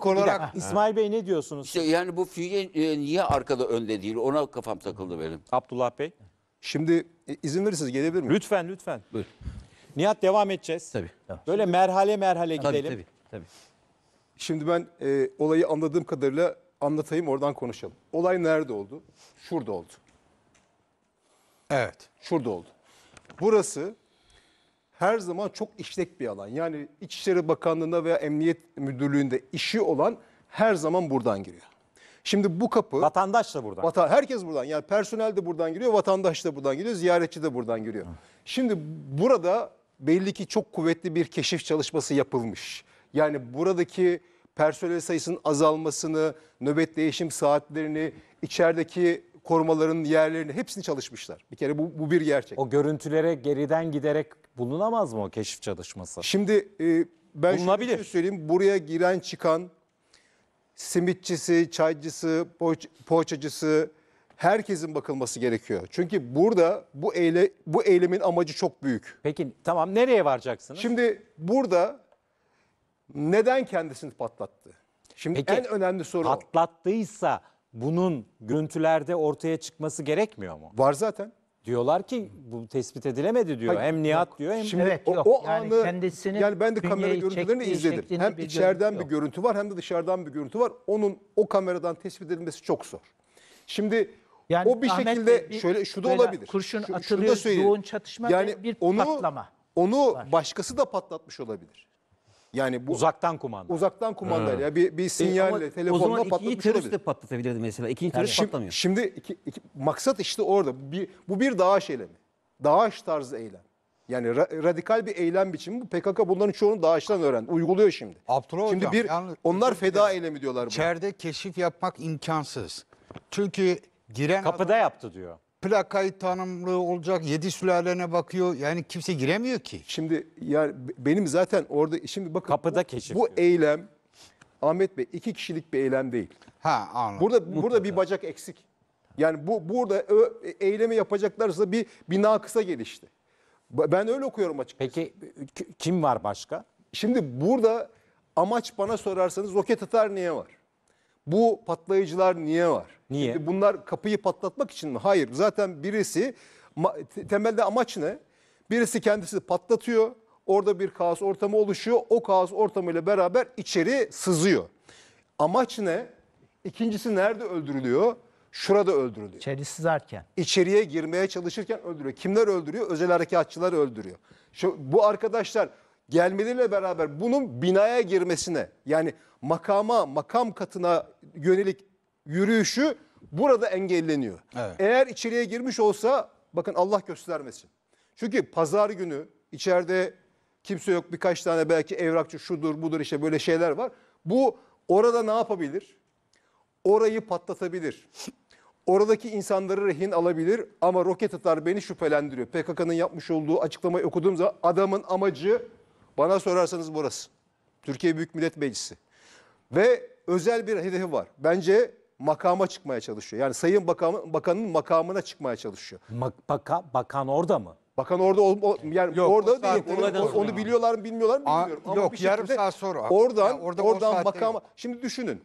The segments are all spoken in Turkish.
olarak İsmail Bey ne diyorsunuz? İşte yani bu Füge e, niye arkada önde değil? Ona kafam takıldı benim. Abdullah Bey. Şimdi e, izin verirseniz gelebilir miyim? Lütfen lütfen. Buyur. Nihat devam edeceğiz. Tabii. Tamam. Böyle merhale merhale gidelim. Tabii tabii. Şimdi ben e, olayı anladığım kadarıyla anlatayım oradan konuşalım. Olay nerede oldu? Şurada oldu. Evet. Şurada oldu. Burası her zaman çok işlek bir alan. Yani İçişleri Bakanlığı'nda veya Emniyet Müdürlüğü'nde işi olan her zaman buradan giriyor. Şimdi bu kapı... Vatandaş da buradan. Vata, herkes buradan. Yani personel de buradan giriyor, vatandaş da buradan giriyor, ziyaretçi de buradan giriyor. Şimdi burada belli ki çok kuvvetli bir keşif çalışması yapılmış. Yani buradaki personel sayısının azalmasını, nöbet değişim saatlerini, içerideki korumaların yerlerini hepsini çalışmışlar. Bir kere bu, bu bir gerçek. O görüntülere geriden giderek bulunamaz mı o keşif çalışması? Şimdi e, ben şunu Bulunabilir. Şey söyleyeyim. Buraya giren çıkan simitçisi, çaycısı, poğaç- poğaçacısı herkesin bakılması gerekiyor. Çünkü burada bu eyle, bu eylemin amacı çok büyük. Peki tamam nereye varacaksınız? Şimdi burada neden kendisini patlattı? Şimdi Peki, en önemli soru o. Patlattıysa bunun görüntülerde ortaya çıkması gerekmiyor mu? var zaten. Diyorlar ki bu tespit edilemedi diyor. Hayır, hem Nihat yok. diyor hem Şimdi evet, o, yok. o yani anı yani ben de kamera görüntülerini izledim. Hem bir içeriden görüntü bir görüntü var hem de dışarıdan bir görüntü var. Onun o kameradan tespit edilmesi çok zor. Şimdi yani o bir Ahmet şekilde bir, şöyle şu da olabilir. Kurşun atılıyor, söyleyeyim. yoğun çatışma yani bir onu, patlama. Onu var. başkası da patlatmış olabilir. Yani bu uzaktan kumanda. Uzaktan kumandayla bir, bir e, sinyalle, telefonla o zaman ikinci patlatmış terörist patlatabilirdi mesela. İkinci terörist Şimdi, patlamıyor. şimdi iki- iki- maksat işte orada. Bir, bu bir DAEŞ eylemi. DAEŞ tarzı eylem. Yani ra- radikal bir eylem biçimi. Bu PKK bunların çoğunu DAEŞ'ten öğrendi. Uyguluyor şimdi. Abdullah şimdi hocam, bir yalnız- onlar feda eylemi diyorlar buna. İçeride keşif yapmak imkansız. Çünkü giren Kapıda yaptı diyor plakayı tanımlı olacak, yedi sülalene bakıyor. Yani kimse giremiyor ki. Şimdi yani benim zaten orada şimdi bakın kapıda bu, Bu eylem Ahmet Bey iki kişilik bir eylem değil. Ha anladım. Burada burada bir bacak eksik. Yani bu burada ö, eylemi yapacaklarsa bir bir nakısa gelişti. Ben öyle okuyorum açıkçası. Peki kim var başka? Şimdi burada amaç bana sorarsanız roket atar niye var? Bu patlayıcılar niye var? Niye? Şimdi bunlar kapıyı patlatmak için mi? Hayır. Zaten birisi temelde amaç ne? Birisi kendisi patlatıyor. Orada bir kaos ortamı oluşuyor. O kaos ortamıyla beraber içeri sızıyor. Amaç ne? İkincisi nerede öldürülüyor? Şurada öldürülüyor. İçeri sızarken. İçeriye girmeye çalışırken öldürüyor. Kimler öldürüyor? Özel harekatçılar öldürüyor. Şu, bu arkadaşlar gelmeleriyle beraber bunun binaya girmesine yani makama, makam katına yönelik yürüyüşü burada engelleniyor. Evet. Eğer içeriye girmiş olsa bakın Allah göstermesin. Çünkü pazar günü içeride kimse yok birkaç tane belki evrakçı şudur budur işte böyle şeyler var. Bu orada ne yapabilir? Orayı patlatabilir. Oradaki insanları rehin alabilir ama roket atar beni şüphelendiriyor. PKK'nın yapmış olduğu açıklamayı okuduğum zaman adamın amacı bana sorarsanız burası. Türkiye Büyük Millet Meclisi. Ve özel bir hedefi var. Bence makama çıkmaya çalışıyor. Yani Sayın Bakan, Bakan'ın makamına çıkmaya çalışıyor. Mak, baka, bakan orada mı? Bakan orada ol, o, yani yok, orada değil. Onu, onu biliyorlar mı bilmiyorlar mı bilmiyorum. Aa, yok bir yarım saat sonra. Oradan orada oradan makama. Yok. Şimdi düşünün.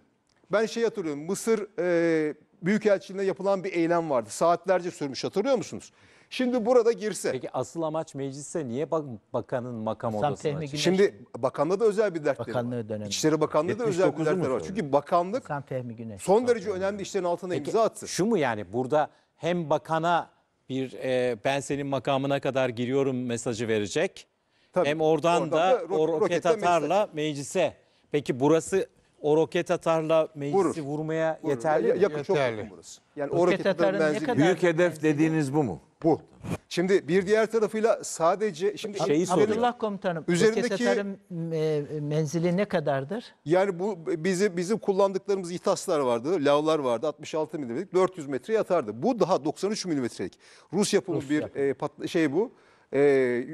Ben şey hatırlıyorum. Mısır e, Büyükelçiliğinde yapılan bir eylem vardı. Saatlerce sürmüş hatırlıyor musunuz? Şimdi burada girse. Peki asıl amaç meclise niye bak bakanın makam Sen odasına Fehmi Şimdi bakanlığı da özel bir dertleri Bakanlığı var. dönemi. İçişleri Bakanlığı da özel bir dertleri var. Çünkü bakanlık Fehmi Güneş. son derece önemli işlerin altına imza attı. Şu mu yani burada hem bakana bir e, ben senin makamına kadar giriyorum mesajı verecek. Tabii. Hem oradan, Oradan da, da ro- o roket atarla meclise. Peki burası o roket atarla meclisi Vurur. vurmaya Vurur. yeterli Ya- mi? Yakın çok Yeterli. burası. Yani o Roket atarın ne kadar- Büyük hedef dediğiniz bu mu? bu. Şimdi bir diğer tarafıyla sadece şimdi Şeyi üzerine- soruyor. Abdullah komutanım, üzerindeki- e, menzili ne kadardır? Yani bu bizi bizim kullandıklarımız itaslar vardı, lavlar vardı. 66 milimetrelik 400 metre yatardı. Bu daha 93 milimetrelik. Rus yapımı bir e, patla- şey bu e,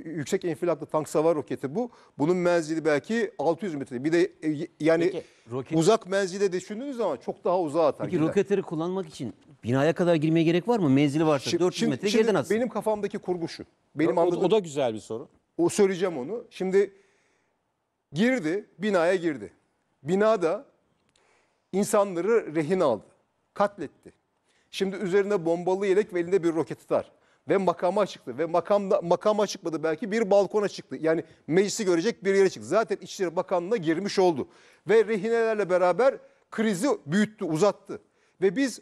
yüksek enflatlı tank savar roketi bu. Bunun menzili belki 600 metre. Bir de e, yani Peki, roket... uzak menzilde düşündüğünüz zaman çok daha uzağa atar. Peki gider. roketleri kullanmak için binaya kadar girmeye gerek var mı? Menzili varsa şimdi, 400 metre şimdi geriden atsın. Benim kafamdaki kurgu şu. Benim o, anladığım, o da güzel bir soru. O söyleyeceğim onu. Şimdi girdi, binaya girdi. Binada insanları rehin aldı. Katletti. Şimdi üzerine bombalı yelek ve elinde bir roket tutar ve makama çıktı. Ve makamda, makama çıkmadı belki bir balkona çıktı. Yani meclisi görecek bir yere çıktı. Zaten İçişleri Bakanlığı'na girmiş oldu. Ve rehinelerle beraber krizi büyüttü, uzattı. Ve biz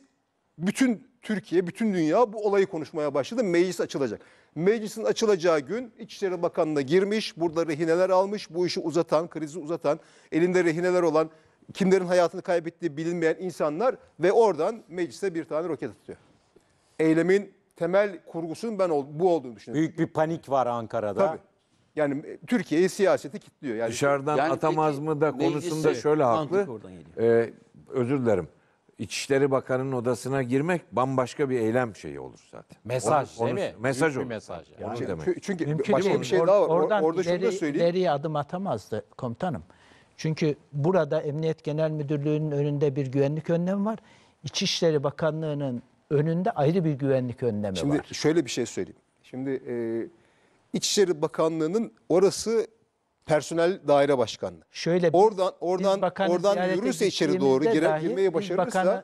bütün Türkiye, bütün dünya bu olayı konuşmaya başladı. Meclis açılacak. Meclisin açılacağı gün İçişleri Bakanlığı'na girmiş, burada rehineler almış, bu işi uzatan, krizi uzatan, elinde rehineler olan, kimlerin hayatını kaybettiği bilinmeyen insanlar ve oradan meclise bir tane roket atıyor. Eylemin temel kurgusunun ben ol- bu olduğunu düşünüyorum. Büyük bir panik var Ankara'da. Tabii. Yani e, Türkiye'yi siyaseti kilitliyor. Yani Dışarıdan Yani atamaz mı da konusunda şöyle haklı. Mantık ee, özür dilerim. İçişleri Bakanı'nın odasına girmek bambaşka bir eylem şeyi olur zaten. Mesaj Onu- onu- değil mi? Mesaj Büyük bir olur. mesaj. yani. Onu demek. Çünkü, Mümkün başka bir şey daha var. Oradan Orada şunu da söyleyeyim. ileriye adım atamazdı komutanım. Çünkü burada Emniyet Genel Müdürlüğü'nün önünde bir güvenlik önlemi var. İçişleri Bakanlığı'nın önünde ayrı bir güvenlik önlemi Şimdi var. Şimdi şöyle bir şey söyleyeyim. Şimdi e, İçişleri Bakanlığı'nın orası personel daire başkanlığı. Şöyle oradan oradan oradan yürürse içeri doğru gire, dahi, başarırsa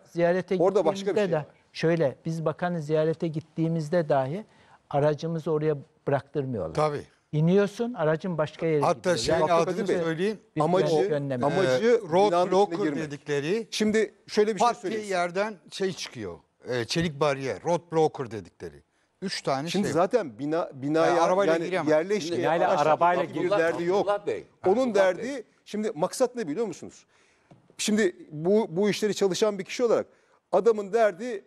orada başka bir şey da, var. Şöyle biz bakanı ziyarete gittiğimizde dahi aracımızı oraya bıraktırmıyorlar. Tabii. İniyorsun aracın başka yere Hatta gidiyor. Hatta şeyin adını söyleyeyim. Amacı, ee, amacı e, road blocker dedikleri. Şimdi şöyle bir şey söyleyeyim. Pat yerden şey çıkıyor. E, çelik bariyer, road blocker dedikleri. Üç tane Şimdi şey. zaten bina binaya yani arabayla yani giremez. yerleşke Yani araçla arabayla gitmek derdi yok. Bey, Onun Abdullah derdi Bey. şimdi maksat ne biliyor musunuz? Şimdi bu bu işleri çalışan bir kişi olarak adamın derdi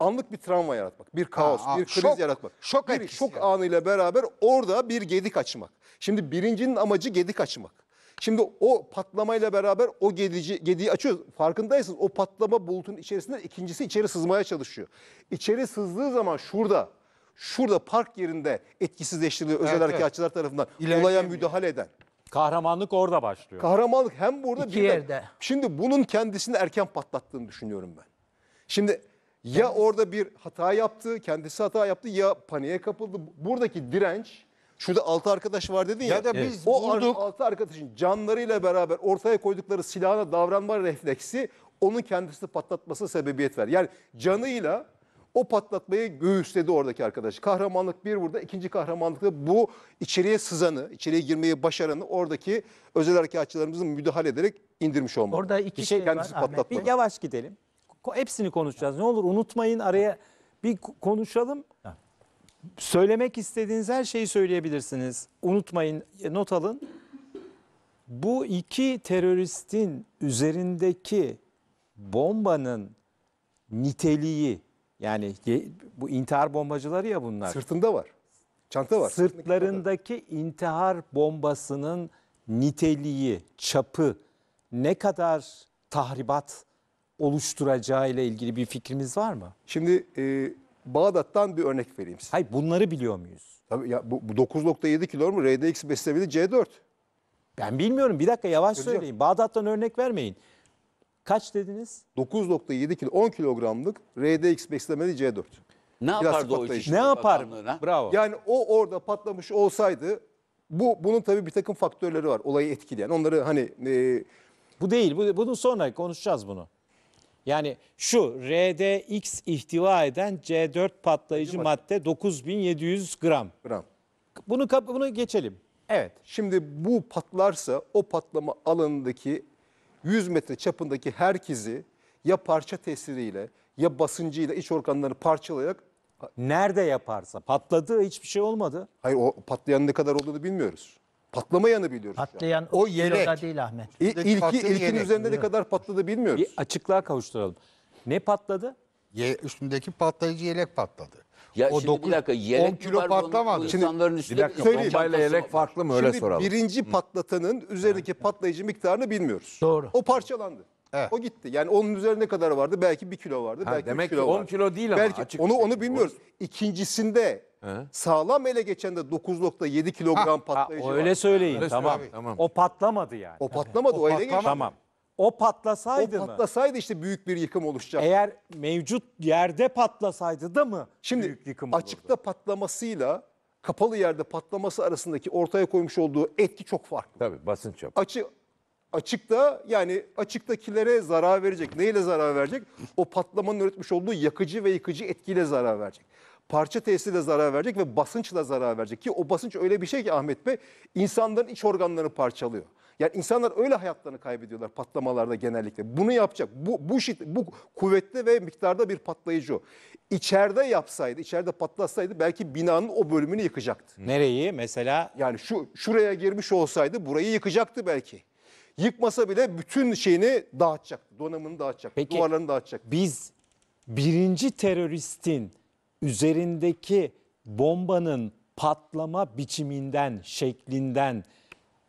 anlık bir travma yaratmak, bir kaos, aa, bir kriz şok- yaratmak. şok bir etkisi şok yani. anıyla beraber orada bir gedik açmak. Şimdi birincinin amacı gedik açmak. Şimdi o patlamayla beraber o gedici, gediği açıyor. Farkındaysanız o patlama bulutun içerisinde ikincisi içeri sızmaya çalışıyor. İçeri sızdığı zaman şurada, şurada park yerinde etkisizleştiriliyor özel evet, harekatçılar tarafından. İleride olaya müdahale eden. Kahramanlık orada başlıyor. Kahramanlık hem burada İki bir yerde. De, şimdi bunun kendisini erken patlattığını düşünüyorum ben. Şimdi ya orada bir hata yaptı, kendisi hata yaptı ya paniğe kapıldı. Buradaki direnç Şurada altı arkadaş var dedin ya. Ya biz evet. o altı arkadaşın canlarıyla beraber ortaya koydukları silahla davranma refleksi onun kendisini patlatması sebebiyet ver. Yani canıyla o patlatmayı göğüsledi oradaki arkadaş. Kahramanlık bir burada, ikinci kahramanlık da bu içeriye sızanı, içeriye girmeyi başaranı oradaki özel harekatçılarımızın müdahale ederek indirmiş olmak. Orada iki bir şey, şey kendisi var Ahmet. Bir yavaş gidelim. Hepsini konuşacağız. Ne olur unutmayın araya bir konuşalım. Söylemek istediğiniz her şeyi söyleyebilirsiniz. Unutmayın, e, not alın. Bu iki teröristin üzerindeki bombanın niteliği yani bu intihar bombacıları ya bunlar. Sırtında var. Çanta var. Sırtlarındaki intihar bombasının niteliği, çapı ne kadar tahribat oluşturacağı ile ilgili bir fikrimiz var mı? Şimdi e, Bağdat'tan bir örnek vereyim size. Hayır bunları biliyor muyuz? Tabii ya bu, bu 9.7 kilo mu? RDX beslemeli C4. Ben bilmiyorum. Bir dakika yavaş Hocam. söyleyin. Bağdat'tan örnek vermeyin. Kaç dediniz? 9.7 kilo 10 kilogramlık RDX beslemeli C4. Ne Biraz yapardı o patlayıcı. Ne yapar? Bakanlığı'na? Bravo. Yani o orada patlamış olsaydı bu bunun tabii bir takım faktörleri var olayı etkileyen. Onları hani e, Bu değil. Bu, bunu sonra konuşacağız bunu. Yani şu RDX ihtiva eden C4 patlayıcı madde 9700 gram. Gram. Bunu bunu geçelim. Evet. Şimdi bu patlarsa o patlama alanındaki 100 metre çapındaki herkesi ya parça tesiriyle ya basıncıyla iç organlarını parçalayarak Nerede yaparsa patladı hiçbir şey olmadı. hayır o patlayan ne kadar olduğunu bilmiyoruz. Patlama yanı biliyoruz. Patlayan o yelek. değil Ahmet. İ, ilki, ilkin yelek. üzerinde ne kadar patladı bilmiyoruz. Bir açıklığa kavuşturalım. Ne patladı? Ye, üstündeki patlayıcı yelek patladı. Ya o şimdi 9, bir dakika yelek 10 kilo patlamadı. Bunun, insanların bir dakika söyleyeyim. bombayla yelek farklı mı öyle şimdi soralım. birinci patlatanın üzerindeki patlayıcı miktarını bilmiyoruz. Doğru. O parçalandı. Evet. O gitti. Yani onun üzerinde kadar vardı? Belki bir kilo vardı. Ha, belki demek kilo ki 10 kilo değil ama. Belki, açık onu, şey. onu bilmiyoruz. İkincisinde He? Sağlam ele geçen de 9.7 kilogram ha, patlayıcı ha, öyle var. söyleyin. Öyle tamam. tamam. O patlamadı yani. O patlamadı. O, o ele geçti. Tamam. O patlasaydı mı? O patlasaydı mı? işte büyük bir yıkım oluşacak. Eğer mevcut yerde patlasaydı da mı Şimdi büyük yıkım olurdu? açıkta patlamasıyla kapalı yerde patlaması arasındaki ortaya koymuş olduğu etki çok farklı. Tabii basınç çok. Açı, açıkta yani açıktakilere zarar verecek. Neyle zarar verecek? O patlamanın üretmiş olduğu yakıcı ve yıkıcı etkiyle zarar verecek. Parça de zarar verecek ve basınçla zarar verecek. Ki o basınç öyle bir şey ki Ahmet Bey insanların iç organlarını parçalıyor. Yani insanlar öyle hayatlarını kaybediyorlar patlamalarda genellikle. Bunu yapacak. Bu bu şiddet bu kuvvetli ve miktarda bir patlayıcı o. İçeride yapsaydı, içeride patlasaydı belki binanın o bölümünü yıkacaktı. Nereyi mesela? Yani şu şuraya girmiş olsaydı burayı yıkacaktı belki. Yıkmasa bile bütün şeyini dağıtacak. Donanımını dağıtacak. Peki, duvarlarını dağıtacak. Biz birinci teröristin üzerindeki bombanın patlama biçiminden, şeklinden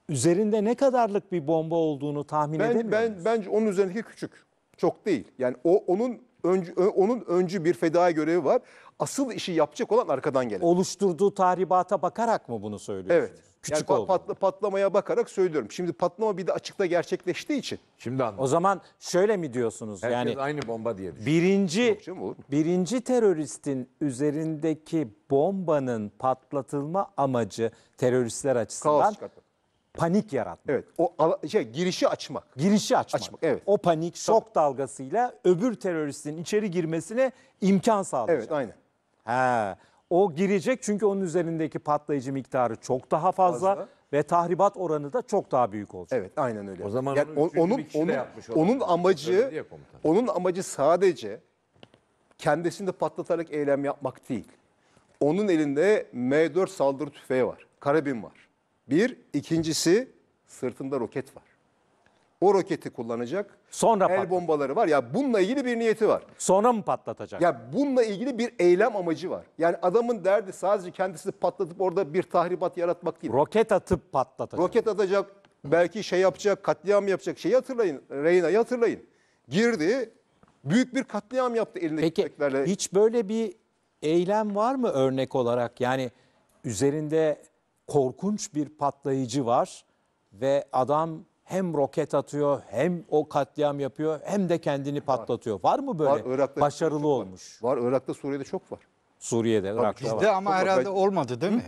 üzerinde ne kadarlık bir bomba olduğunu tahmin ben, edemiyor ben, musun? Bence onun üzerindeki küçük. Çok değil. Yani o onun öncü, onun öncü bir fedai görevi var. Asıl işi yapacak olan arkadan gelen. Oluşturduğu tahribata bakarak mı bunu söylüyorsunuz? Evet küçük yani patla, patlamaya bakarak söylüyorum. Şimdi patlama bir de açıkta gerçekleştiği için. Şimdi anladım. O zaman şöyle mi diyorsunuz? Herkes yani aynı bomba diye düşünüyor. Birinci, birinci teröristin üzerindeki bombanın patlatılma amacı teröristler açısından panik yaratmak. Evet. O şey girişi açmak. Girişi açmak. açmak evet. O panik şok Tabii. dalgasıyla öbür teröristin içeri girmesine imkan sağlayacak. Evet, aynen. Ha. O girecek çünkü onun üzerindeki patlayıcı miktarı çok daha fazla, Fazla. ve tahribat oranı da çok daha büyük olacak. Evet aynen öyle. O zaman Yani onu onun onun onun amacı onun amacı sadece kendisini de patlatarak eylem yapmak değil. Onun elinde M4 saldırı tüfeği var. Karabin var. Bir, ikincisi sırtında roket var. O roketi kullanacak Sonra el bombaları var. Ya bununla ilgili bir niyeti var. Sonra mı patlatacak? Ya bununla ilgili bir eylem amacı var. Yani adamın derdi sadece kendisini patlatıp orada bir tahribat yaratmak değil. Roket atıp patlatacak. Roket atacak, belki şey yapacak, katliam yapacak. Şeyi hatırlayın, Reyna'yı hatırlayın. Girdi, büyük bir katliam yaptı elindeki Peki, tüfeklerle. hiç böyle bir eylem var mı örnek olarak? Yani üzerinde korkunç bir patlayıcı var ve adam hem roket atıyor hem o katliam yapıyor hem de kendini patlatıyor. Var mı böyle Var, Irak'ta başarılı çok var. olmuş? Var Irak'ta Suriye'de çok var. Suriye'de, Irak'ta var. Bizde ama Çok herhalde acayip. olmadı değil mi?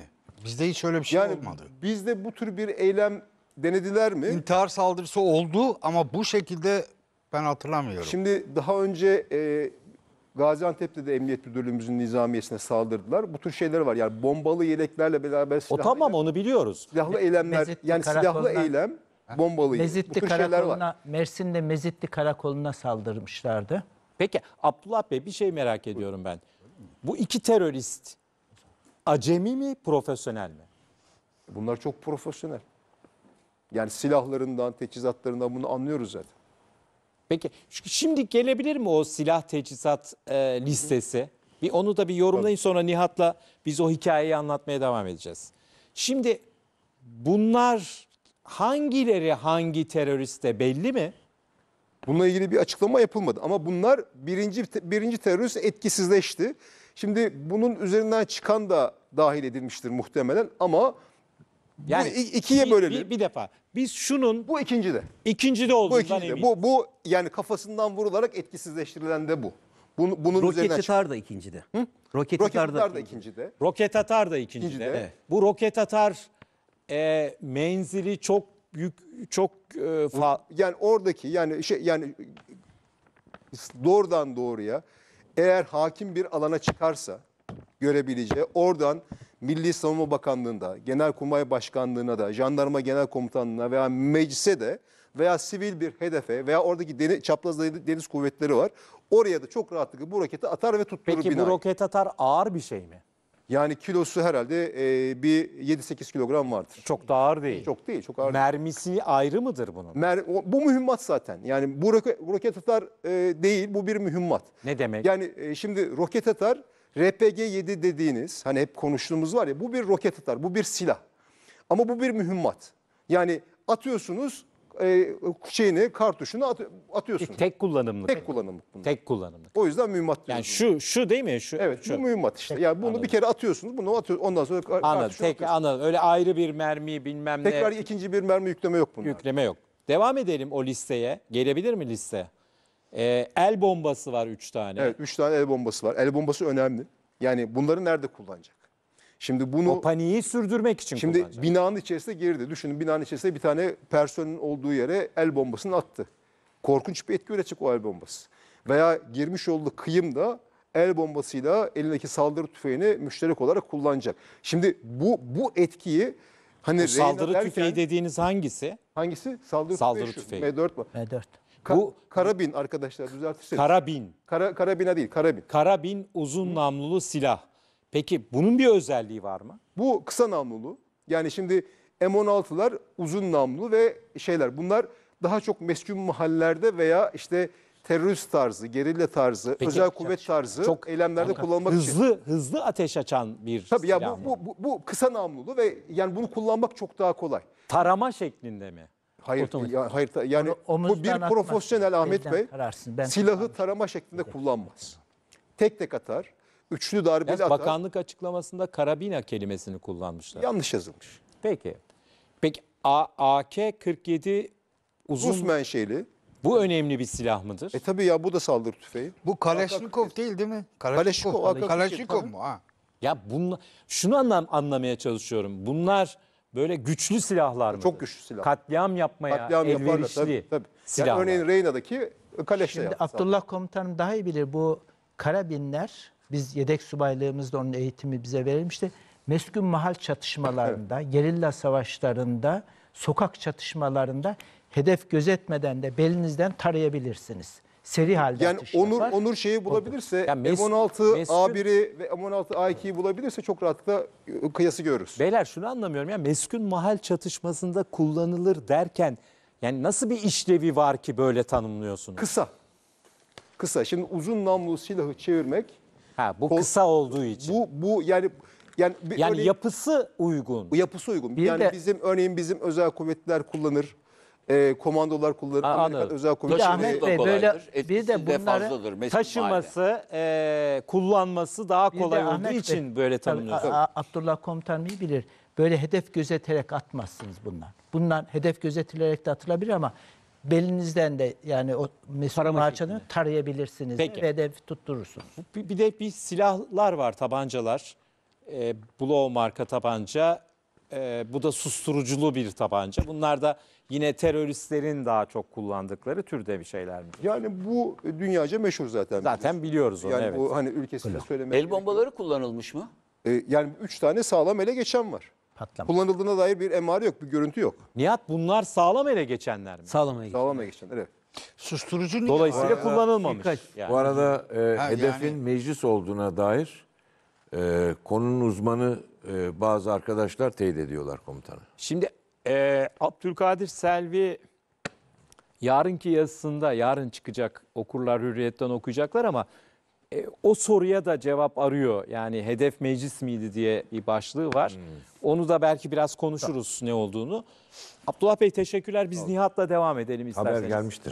Bizde hiç öyle bir şey Yani olmadı. bizde bu tür bir eylem denediler mi? İntihar saldırısı oldu ama bu şekilde ben hatırlamıyorum. Şimdi daha önce e, Gaziantep'te de Emniyet Müdürlüğümüzün nizamiyesine saldırdılar. Bu tür şeyler var. Yani bombalı yeleklerle beraber O silahlı, tamam onu biliyoruz. silahlı eylemler Mecid'in yani silahlı karakolundan- eylem bombalıydı. Mezitli karakoluna, Mersin'de Mezitli karakoluna saldırmışlardı. Peki Abdullah Bey bir şey merak ediyorum ben. Bu iki terörist acemi mi profesyonel mi? Bunlar çok profesyonel. Yani silahlarından, teçhizatlarından bunu anlıyoruz zaten. Peki ş- şimdi gelebilir mi o silah teçhizat e, listesi? Bir onu da bir yorumlayın sonra Nihat'la biz o hikayeyi anlatmaya devam edeceğiz. Şimdi bunlar hangileri hangi teröriste belli mi? Bununla ilgili bir açıklama yapılmadı ama bunlar birinci birinci terörist etkisizleşti. Şimdi bunun üzerinden çıkan da dahil edilmiştir muhtemelen ama yani ikiye bölelim. Bir, bir defa biz şunun bu ikinci de. İkinci de olduğundan bu ikinci de. Bu bu yani kafasından vurularak etkisizleştirilen de bu. Bunu, bunun roket atar da ikinci de. Roket, roket atar da ikinci de. Roket atar da ikinci de. Evet. Bu roket atar e, menzili çok büyük çok e, fa yani oradaki yani şey yani doğrudan doğruya eğer hakim bir alana çıkarsa görebileceği oradan Milli Savunma Bakanlığı'nda, Genelkurmay Başkanlığı'na da, Jandarma Genel Komutanlığı'na veya meclise de veya sivil bir hedefe veya oradaki deniz, çaprazda deniz kuvvetleri var. Oraya da çok rahatlıkla bu roketi atar ve tutturur Peki binayı. bu roket atar ağır bir şey mi? Yani kilosu herhalde e, bir 7-8 kilogram vardır. Çok da ağır değil. Çok değil, çok ağır. Mermisi ayrı mıdır bunun? Mer o- bu mühimmat zaten. Yani bu, roke- bu roket atar e, değil, bu bir mühimmat. Ne demek? Yani e, şimdi roket atar RPG-7 dediğiniz hani hep konuştuğumuz var ya bu bir roket atar, bu bir silah. Ama bu bir mühimmat. Yani atıyorsunuz e, şeyini, kartuşunu at, atıyorsun. Tek kullanımlık. Tek kullanımlık bunlar. Tek kullanımlık. O yüzden mühimmat diyoruz. Yani şu şu değil mi? Şu, evet, şu. bu mühimmat işte. Yani bunu Anladım. bir kere atıyorsunuz, bunu atıyor, ondan sonra kar- Anladım. Tek atıyorsunuz. anladım. Öyle ayrı bir mermi bilmem ne Tekrar ikinci bir mermi yükleme yok bunda. yükleme yok. Devam edelim o listeye. Gelebilir mi liste? Ee, el bombası var 3 tane. Evet, üç tane el bombası var. El bombası önemli. Yani bunları nerede kullanacak? Şimdi bunu o paniği sürdürmek için Şimdi kullanacak. binanın içerisinde girdi. Düşünün binanın içerisinde bir tane personelin olduğu yere el bombasını attı. Korkunç bir etki üretecek o el bombası. Veya girmiş olduğu kıyımda el bombasıyla elindeki saldırı tüfeğini müşterek olarak kullanacak. Şimdi bu bu etkiyi hani bu saldırı derken, tüfeği dediğiniz hangisi? Hangisi? Saldırı, saldırı tüfeği. tüfeği. M4 var. M4. Ka bu karabin arkadaşlar düzeltirseniz. Karabin. Kara, karabina değil karabin. Karabin uzun namlulu silah. Peki bunun bir özelliği var mı? Bu kısa namlulu. Yani şimdi M16'lar uzun namlulu ve şeyler. Bunlar daha çok meskun mahallelerde veya işte terörist tarzı, gerilla tarzı, Peki, özel kuvvet tarzı çok, eylemlerde çok, kullanmak hızlı, için. Hızlı ateş açan bir Tabii silah ya bu, bu, bu, bu kısa namlulu ve yani bunu kullanmak çok daha kolay. Tarama şeklinde mi? Hayır, ya, hayır yani Onu, bu bir profesyonel atmaz. Ahmet Bey kararsın, ben silahı tarama şeklinde kullanmaz. Tek tek atar, üçlü darbe atar. Bakanlık açıklamasında karabina kelimesini kullanmışlar. Yanlış yazılmış. Peki. Peki AK-47 uzun... Rus menşeli. Bu önemli bir silah mıdır? E tabii ya bu da saldırı tüfeği. Bu Kalashnikov değil değil mi? Kalashnikov Kaleşnikov, hani mu? Ha. Ya bunla, şunu anlam, anlamaya çalışıyorum. Bunlar böyle güçlü silahlar mı? Çok güçlü silah. Katliam yapmaya Katliam elverişli yaparlar, tabii, tabii. silahlar. örneğin Reyna'daki Kaleşnikov. Şimdi Abdullah komutanım daha iyi bilir bu karabinler biz yedek subaylığımızda onun eğitimi bize verilmişti. Meskun mahal çatışmalarında, gerilla savaşlarında, sokak çatışmalarında hedef gözetmeden de belinizden tarayabilirsiniz. Seri halde Yani Onur var. Onur şeyi bulabilirse Ya Mes- M16 A1'i ve M16 A2'yi bulabilirse çok rahatlıkla e, kıyası görürüz. Beyler şunu anlamıyorum ya meskun mahal çatışmasında kullanılır derken yani nasıl bir işlevi var ki böyle tanımlıyorsunuz? Kısa. Kısa. Şimdi uzun namlu silahı çevirmek Ha, bu kısa olduğu için. Bu bu yani yani, bir, yani örneğin, yapısı uygun. Bu Yapısı uygun. Bir yani de, bizim örneğin bizim özel kuvvetler kullanır e, komandolar kullanır. Aa, Amerikan özel kuvvetleri. Ahmet Bey böyle bir de bunları de taşıması, e, kullanması daha kolay olduğu Ahmet için Bey, böyle tanımlıyorsunuz. Abdullah komutan iyi bilir. Böyle hedef gözeterek atmazsınız bunlar. Bunlar hedef gözetilerek de atılabilir ama belinizden de yani o mesut Tarama parçanı şeklinde. tarayabilirsiniz Peki. ve hedef tutturursunuz. Bir, bir de bir silahlar var, tabancalar. E, Blow marka tabanca. E, bu da susturuculu bir tabanca. Bunlar da yine teröristlerin daha çok kullandıkları türde bir şeyler mi? Yani bu dünyaca meşhur zaten. Zaten biliyoruz onu. Yani evet. bu hani ülkesinde söylemek El gerek yok. bombaları kullanılmış mı? E, yani üç tane sağlam ele geçen var. Patlama. Kullanıldığına dair bir M.R yok, bir görüntü yok. Nihat bunlar sağlam ele geçenler mi? Sağlamaya geçen. Sağlam ele geçenler. evet. Susturucu Dolayısıyla arada, kullanılmamış. yani. Bu arada e, ha, hedefin yani... meclis olduğuna dair e, konunun uzmanı e, bazı arkadaşlar teyit ediyorlar komutanı. Şimdi e, Abdülkadir Selvi yarınki yazısında, yarın çıkacak okurlar hürriyetten okuyacaklar ama e, o soruya da cevap arıyor. Yani hedef meclis miydi diye bir başlığı var. Hmm. Onu da belki biraz konuşuruz tamam. ne olduğunu. Abdullah Bey teşekkürler. Biz tamam. Nihat'la devam edelim isterseniz. Haber gelmiştir.